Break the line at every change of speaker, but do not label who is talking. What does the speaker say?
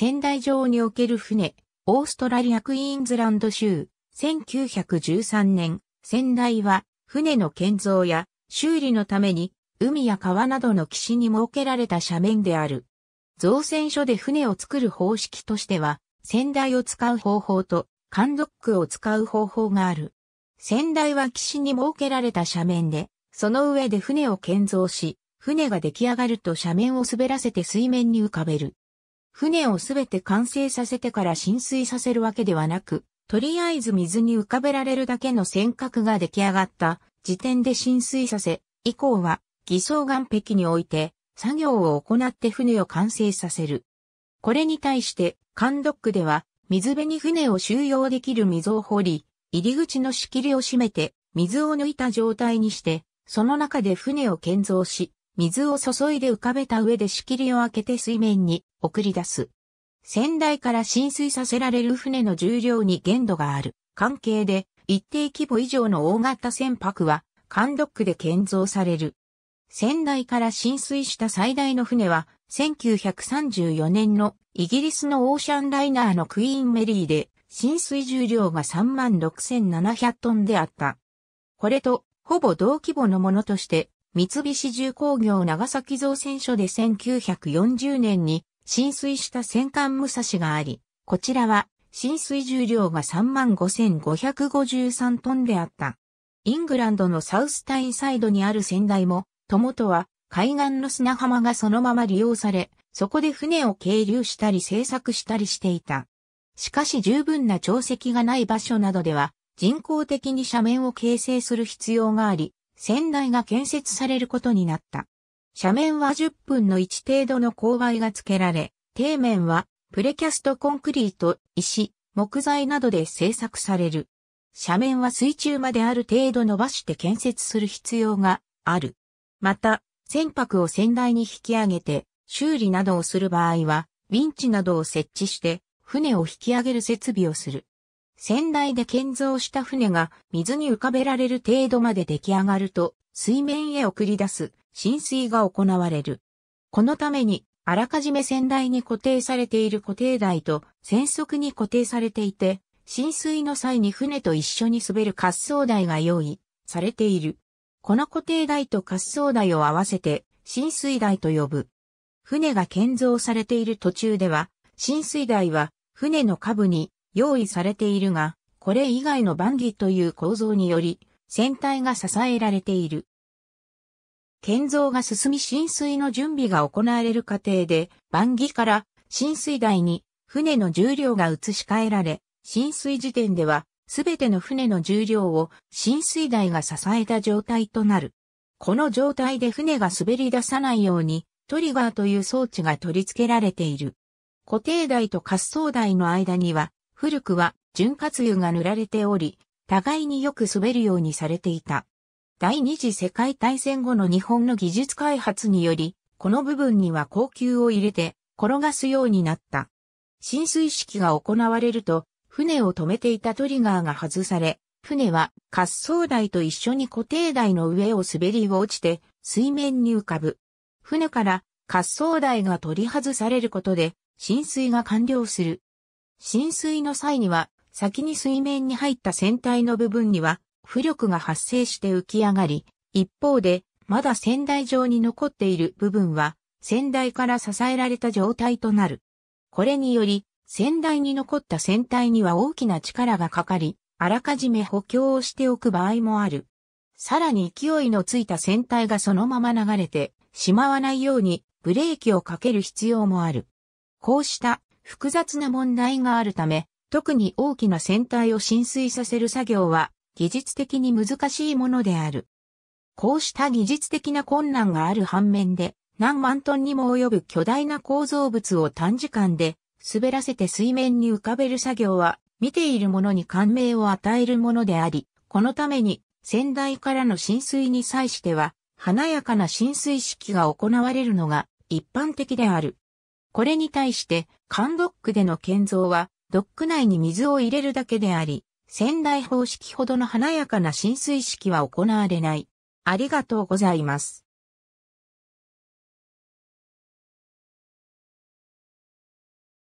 仙台城における船、オーストラリアクイーンズランド州、1913年、仙台は、船の建造や修理のために、海や川などの岸に設けられた斜面である。造船所で船を作る方式としては、仙台を使う方法と、缶ドックを使う方法がある。仙台は岸に設けられた斜面で、その上で船を建造し、船が出来上がると斜面を滑らせて水面に浮かべる。船をすべて完成させてから浸水させるわけではなく、とりあえず水に浮かべられるだけの尖閣が出来上がった時点で浸水させ、以降は偽装岩壁において作業を行って船を完成させる。これに対して、ンドックでは水辺に船を収容できる溝を掘り、入り口の仕切りを閉めて水を抜いた状態にして、その中で船を建造し、水を注いで浮かべた上で仕切りを開けて水面に送り出す。仙台から浸水させられる船の重量に限度がある関係で、一定規模以上の大型船舶は、艦ドックで建造される。仙台から浸水した最大の船は、1934年のイギリスのオーシャンライナーのクイーンメリーで、浸水重量が36,700トンであった。これと、ほぼ同規模のものとして、三菱重工業長崎造船所で1940年に浸水した戦艦武蔵があり、こちらは浸水重量が35,553トンであった。イングランドのサウスタインサイドにある仙台も、友とは海岸の砂浜がそのまま利用され、そこで船を係留したり製作したりしていた。しかし十分な潮石がない場所などでは、人工的に斜面を形成する必要があり、仙台が建設されることになった。斜面は10分の1程度の勾配が付けられ、底面はプレキャストコンクリート、石、木材などで製作される。斜面は水中まである程度伸ばして建設する必要がある。また、船舶を船台に引き上げて、修理などをする場合は、ウィンチなどを設置して、船を引き上げる設備をする。船台で建造した船が水に浮かべられる程度まで出来上がると水面へ送り出す浸水が行われる。このためにあらかじめ船台に固定されている固定台と船速に固定されていて浸水の際に船と一緒に滑る滑走台が用意されている。この固定台と滑走台を合わせて浸水台と呼ぶ。船が建造されている途中では浸水台は船の下部に用意されているが、これ以外のバンギという構造により、船体が支えられている。建造が進み浸水の準備が行われる過程で、バンギから浸水台に船の重量が移し替えられ、浸水時点では、すべての船の重量を浸水台が支えた状態となる。この状態で船が滑り出さないように、トリガーという装置が取り付けられている。固定台と滑走台の間には、古くは潤滑油が塗られており、互いによく滑るようにされていた。第二次世界大戦後の日本の技術開発により、この部分には高級を入れて転がすようになった。浸水式が行われると、船を止めていたトリガーが外され、船は滑走台と一緒に固定台の上を滑り落ちて水面に浮かぶ。船から滑走台が取り外されることで浸水が完了する。浸水の際には、先に水面に入った船体の部分には、浮力が発生して浮き上がり、一方で、まだ船台上に残っている部分は、船台から支えられた状態となる。これにより、船台に残った船体には大きな力がかかり、あらかじめ補強をしておく場合もある。さらに勢いのついた船体がそのまま流れてしまわないようにブレーキをかける必要もある。こうした複雑な問題があるため、特に大きな船体を浸水させる作業は技術的に難しいものである。こうした技術的な困難がある反面で、何万トンにも及ぶ巨大な構造物を短時間で滑らせて水面に浮かべる作業は見ているものに感銘を与えるものであり、このために仙台からの浸水に際しては華やかな浸水式が行われるのが一般的である。これに対して、缶ドックでの建造は、ドック内に水を入れるだけであり、仙台方式ほどの華やかな浸水式は行われない。ありがとうございます。